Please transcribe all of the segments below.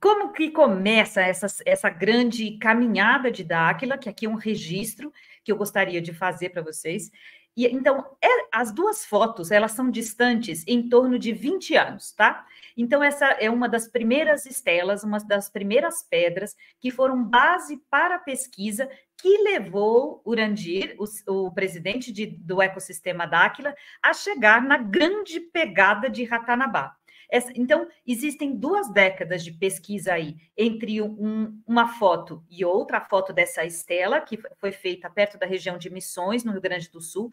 Como que começa essa, essa grande caminhada de Dáquila, que aqui é um registro que eu gostaria de fazer para vocês. E então, é, as duas fotos, elas são distantes em torno de 20 anos, tá? Então essa é uma das primeiras estelas, uma das primeiras pedras que foram base para a pesquisa que levou Urandir, o, o presidente de, do ecossistema Dáquila, a chegar na grande pegada de Ratanabá. Essa, então, existem duas décadas de pesquisa aí, entre um, uma foto e outra, a foto dessa estela, que foi feita perto da região de Missões, no Rio Grande do Sul.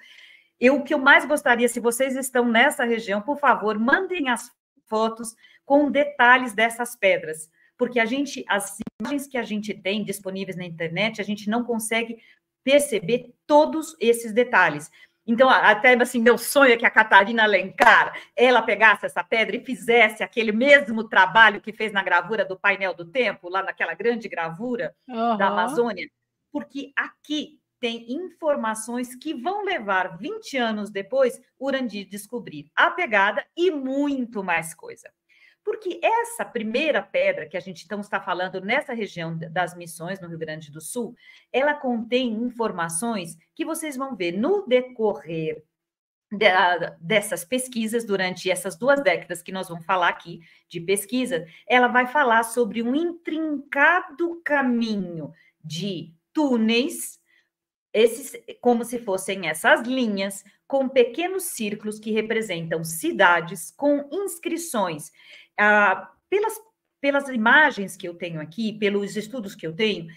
Eu, o que eu mais gostaria, se vocês estão nessa região, por favor, mandem as fotos com detalhes dessas pedras, porque a gente, as imagens que a gente tem disponíveis na internet, a gente não consegue perceber todos esses detalhes. Então, até assim, meu sonho é que a Catarina Alencar, ela pegasse essa pedra e fizesse aquele mesmo trabalho que fez na gravura do painel do tempo, lá naquela grande gravura uhum. da Amazônia, porque aqui tem informações que vão levar 20 anos depois Urandir descobrir a pegada e muito mais coisa. Porque essa primeira pedra que a gente então está falando nessa região das missões no Rio Grande do Sul, ela contém informações que vocês vão ver no decorrer ah, dessas pesquisas durante essas duas décadas que nós vamos falar aqui de pesquisa, ela vai falar sobre um intrincado caminho de túneis, esses como se fossem essas linhas com pequenos círculos que representam cidades com inscrições ah, pelas, pelas imagens que eu tenho aqui, pelos estudos que eu tenho,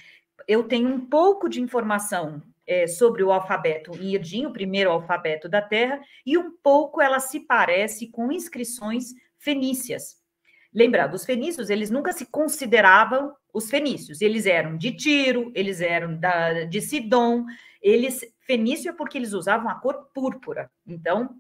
eu tenho um pouco de informação é, sobre o alfabeto Irdin, o primeiro alfabeto da Terra, e um pouco ela se parece com inscrições fenícias. Lembrando, os fenícios, eles nunca se consideravam os fenícios, eles eram de Tiro, eles eram da, de Sidom, eles, fenício é porque eles usavam a cor púrpura, então,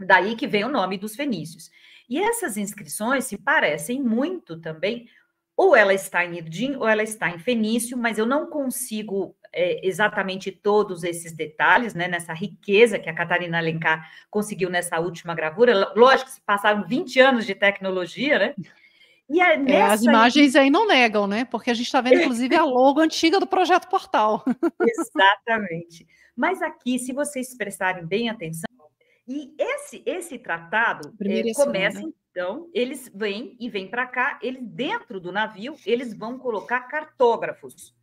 daí que vem o nome dos fenícios. E essas inscrições se parecem muito também, ou ela está em Irdim, ou ela está em Fenício, mas eu não consigo é, exatamente todos esses detalhes, né, nessa riqueza que a Catarina Alencar conseguiu nessa última gravura. Lógico que se passaram 20 anos de tecnologia, né? É é, as imagens aí não negam, né? Porque a gente está vendo, inclusive, a logo antiga do projeto Portal. Exatamente. Mas aqui, se vocês prestarem bem atenção, e esse, esse tratado é, começa, né? então, eles vêm e vêm para cá, eles, dentro do navio, eles vão colocar cartógrafos,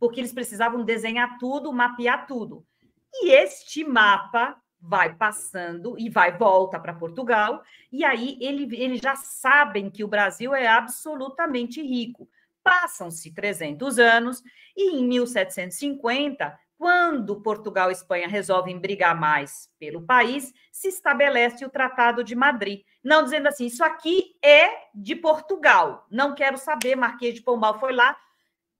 porque eles precisavam desenhar tudo, mapear tudo. E este mapa vai passando e vai volta para Portugal, e aí ele, eles já sabem que o Brasil é absolutamente rico. Passam-se 300 anos, e em 1750 quando Portugal e Espanha resolvem brigar mais pelo país, se estabelece o Tratado de Madrid, não dizendo assim, isso aqui é de Portugal, não quero saber, Marquês de Pombal foi lá,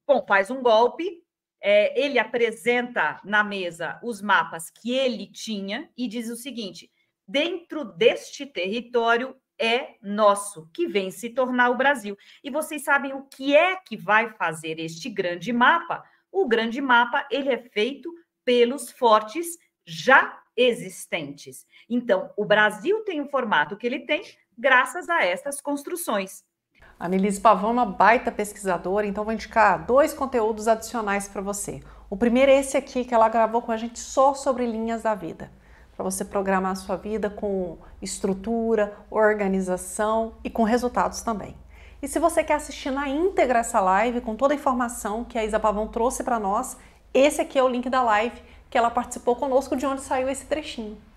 bom, faz um golpe, é, ele apresenta na mesa os mapas que ele tinha e diz o seguinte, dentro deste território é nosso, que vem se tornar o Brasil. E vocês sabem o que é que vai fazer este grande mapa? o grande mapa ele é feito pelos fortes já existentes. Então, o Brasil tem o formato que ele tem graças a estas construções. A Nelise Pavão é uma baita pesquisadora, então vou indicar dois conteúdos adicionais para você. O primeiro é esse aqui que ela gravou com a gente só sobre linhas da vida, para você programar a sua vida com estrutura, organização e com resultados também. E se você quer assistir na íntegra essa live, com toda a informação que a Isa Pavão trouxe para nós, esse aqui é o link da live que ela participou conosco, de onde saiu esse trechinho.